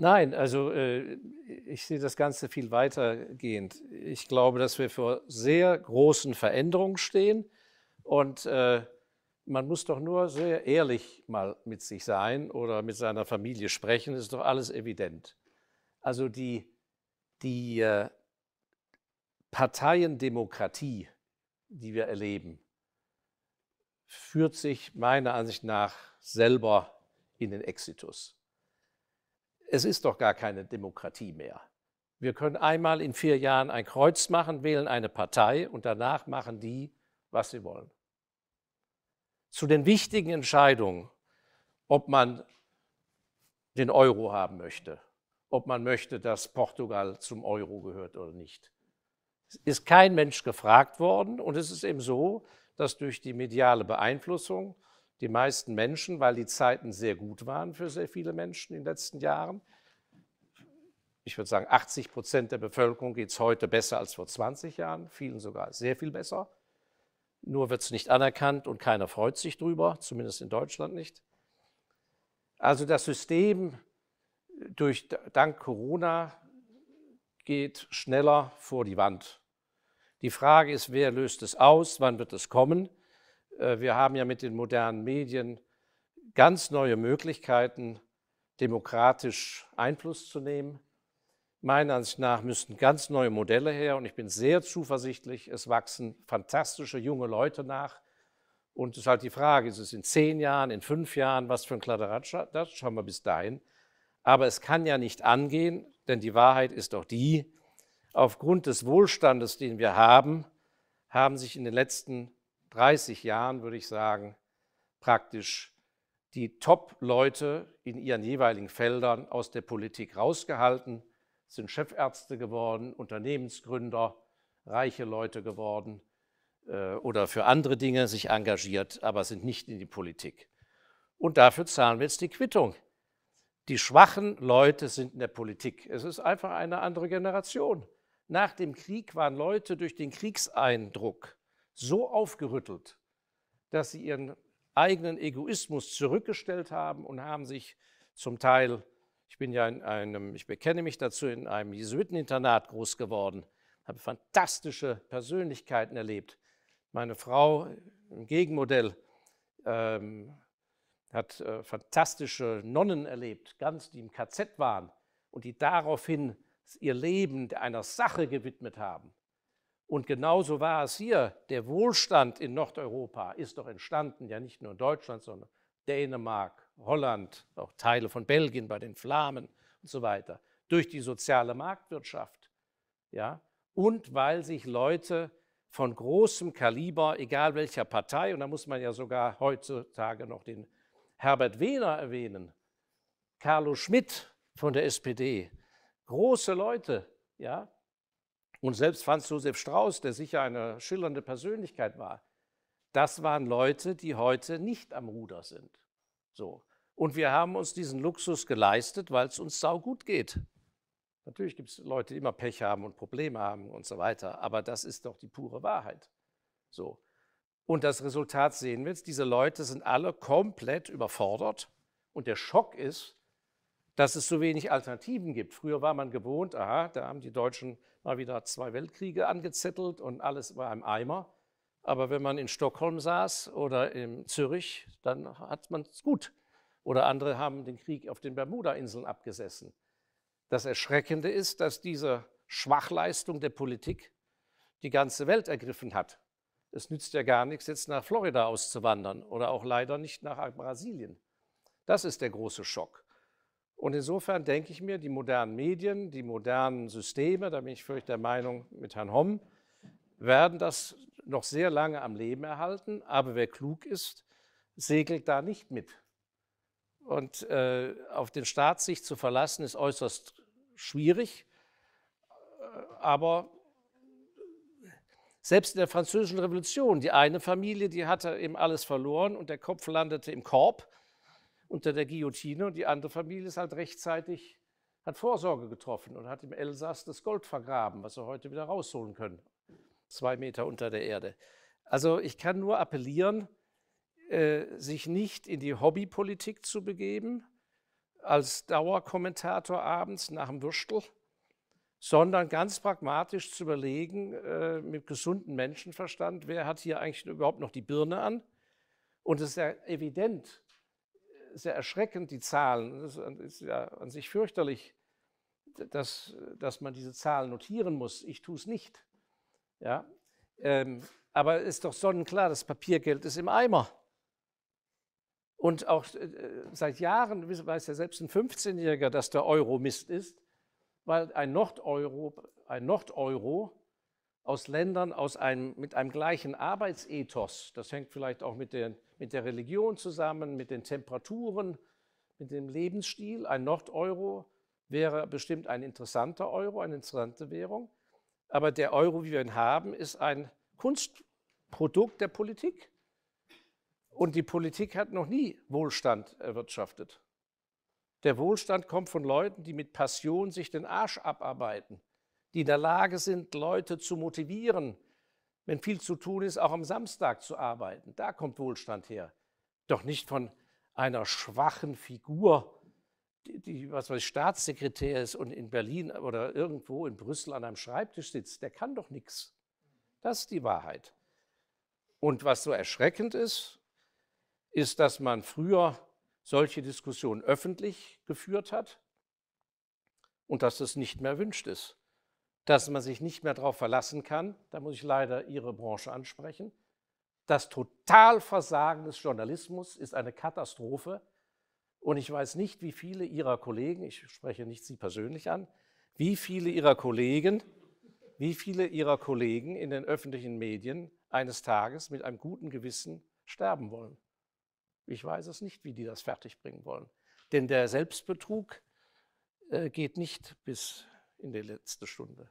Nein, also äh, ich sehe das Ganze viel weitergehend. Ich glaube, dass wir vor sehr großen Veränderungen stehen und äh, man muss doch nur sehr ehrlich mal mit sich sein oder mit seiner Familie sprechen, ist doch alles evident. Also die, die äh, Parteiendemokratie, die wir erleben, führt sich meiner Ansicht nach selber in den Exitus es ist doch gar keine Demokratie mehr. Wir können einmal in vier Jahren ein Kreuz machen, wählen eine Partei und danach machen die, was sie wollen. Zu den wichtigen Entscheidungen, ob man den Euro haben möchte, ob man möchte, dass Portugal zum Euro gehört oder nicht. ist kein Mensch gefragt worden und es ist eben so, dass durch die mediale Beeinflussung die meisten Menschen, weil die Zeiten sehr gut waren für sehr viele Menschen in den letzten Jahren. Ich würde sagen, 80 Prozent der Bevölkerung geht es heute besser als vor 20 Jahren, vielen sogar sehr viel besser. Nur wird es nicht anerkannt und keiner freut sich drüber, zumindest in Deutschland nicht. Also das System durch, dank Corona geht schneller vor die Wand. Die Frage ist, wer löst es aus, wann wird es kommen? Äh, wir haben ja mit den modernen Medien ganz neue Möglichkeiten, demokratisch Einfluss zu nehmen. Meiner Ansicht nach müssten ganz neue Modelle her und ich bin sehr zuversichtlich, es wachsen fantastische junge Leute nach. Und es ist halt die Frage, ist es in zehn Jahren, in fünf Jahren, was für ein Das schauen wir bis dahin. Aber es kann ja nicht angehen, denn die Wahrheit ist doch die, aufgrund des Wohlstandes, den wir haben, haben sich in den letzten 30 Jahren, würde ich sagen, praktisch die Top-Leute in ihren jeweiligen Feldern aus der Politik rausgehalten, sind Chefärzte geworden, Unternehmensgründer, reiche Leute geworden äh, oder für andere Dinge sich engagiert, aber sind nicht in die Politik. Und dafür zahlen wir jetzt die Quittung. Die schwachen Leute sind in der Politik. Es ist einfach eine andere Generation. Nach dem Krieg waren Leute durch den Kriegseindruck so aufgerüttelt, dass sie ihren eigenen Egoismus zurückgestellt haben und haben sich zum Teil, ich bin ja in einem, ich bekenne mich dazu, in einem Jesuiteninternat groß geworden, habe fantastische Persönlichkeiten erlebt. Meine Frau im Gegenmodell ähm, hat äh, fantastische Nonnen erlebt, ganz die im KZ waren und die daraufhin ihr Leben einer Sache gewidmet haben. Und genauso war es hier. Der Wohlstand in Nordeuropa ist doch entstanden, ja nicht nur in Deutschland, sondern Dänemark, Holland, auch Teile von Belgien bei den Flamen und so weiter, durch die soziale Marktwirtschaft. Ja? Und weil sich Leute von großem Kaliber, egal welcher Partei, und da muss man ja sogar heutzutage noch den Herbert Wehner erwähnen, Carlo Schmidt von der SPD, große Leute, ja, und selbst Franz Josef Strauß, der sicher eine schillernde Persönlichkeit war, das waren Leute, die heute nicht am Ruder sind. So. Und wir haben uns diesen Luxus geleistet, weil es uns saugut geht. Natürlich gibt es Leute, die immer Pech haben und Probleme haben und so weiter, aber das ist doch die pure Wahrheit. So. Und das Resultat sehen wir jetzt, diese Leute sind alle komplett überfordert und der Schock ist, dass es so wenig Alternativen gibt. Früher war man gewohnt, aha, da haben die Deutschen mal wieder zwei Weltkriege angezettelt und alles war im Eimer. Aber wenn man in Stockholm saß oder in Zürich, dann hat man es gut. Oder andere haben den Krieg auf den Bermuda-Inseln abgesessen. Das Erschreckende ist, dass diese Schwachleistung der Politik die ganze Welt ergriffen hat. Es nützt ja gar nichts, jetzt nach Florida auszuwandern oder auch leider nicht nach Brasilien. Das ist der große Schock. Und insofern denke ich mir, die modernen Medien, die modernen Systeme, da bin ich völlig der Meinung mit Herrn Homm, werden das noch sehr lange am Leben erhalten. Aber wer klug ist, segelt da nicht mit. Und äh, auf den Staat sich zu verlassen, ist äußerst schwierig. Äh, aber selbst in der Französischen Revolution, die eine Familie, die hatte eben alles verloren und der Kopf landete im Korb unter der Guillotine und die andere Familie ist halt rechtzeitig, hat Vorsorge getroffen und hat im Elsass das Gold vergraben, was wir heute wieder rausholen können. Zwei Meter unter der Erde. Also ich kann nur appellieren, äh, sich nicht in die Hobbypolitik zu begeben, als Dauerkommentator abends nach dem Würstel, sondern ganz pragmatisch zu überlegen, äh, mit gesundem Menschenverstand, wer hat hier eigentlich überhaupt noch die Birne an? Und es ist ja evident, sehr erschreckend, die Zahlen. Das ist ja an sich fürchterlich, dass, dass man diese Zahlen notieren muss. Ich tue es nicht. Ja? Ähm, aber ist doch sonnenklar, das Papiergeld ist im Eimer. Und auch äh, seit Jahren weiß ja selbst ein 15-Jähriger, dass der Euro Mist ist, weil ein Nordeuro, ein Nordeuro aus Ländern aus einem, mit einem gleichen Arbeitsethos. Das hängt vielleicht auch mit, den, mit der Religion zusammen, mit den Temperaturen, mit dem Lebensstil. Ein Nordeuro wäre bestimmt ein interessanter Euro, eine interessante Währung. Aber der Euro, wie wir ihn haben, ist ein Kunstprodukt der Politik. Und die Politik hat noch nie Wohlstand erwirtschaftet. Der Wohlstand kommt von Leuten, die mit Passion sich den Arsch abarbeiten die in der Lage sind, Leute zu motivieren, wenn viel zu tun ist, auch am Samstag zu arbeiten. Da kommt Wohlstand her. Doch nicht von einer schwachen Figur, die, die was weiß ich, Staatssekretär ist und in Berlin oder irgendwo in Brüssel an einem Schreibtisch sitzt. Der kann doch nichts. Das ist die Wahrheit. Und was so erschreckend ist, ist, dass man früher solche Diskussionen öffentlich geführt hat und dass das nicht mehr erwünscht ist dass man sich nicht mehr darauf verlassen kann, da muss ich leider Ihre Branche ansprechen, das Totalversagen des Journalismus ist eine Katastrophe. Und ich weiß nicht, wie viele Ihrer Kollegen, ich spreche nicht Sie persönlich an, wie viele Ihrer Kollegen, wie viele Ihrer Kollegen in den öffentlichen Medien eines Tages mit einem guten Gewissen sterben wollen. Ich weiß es nicht, wie die das fertigbringen wollen. Denn der Selbstbetrug äh, geht nicht bis in der letzten Stunde.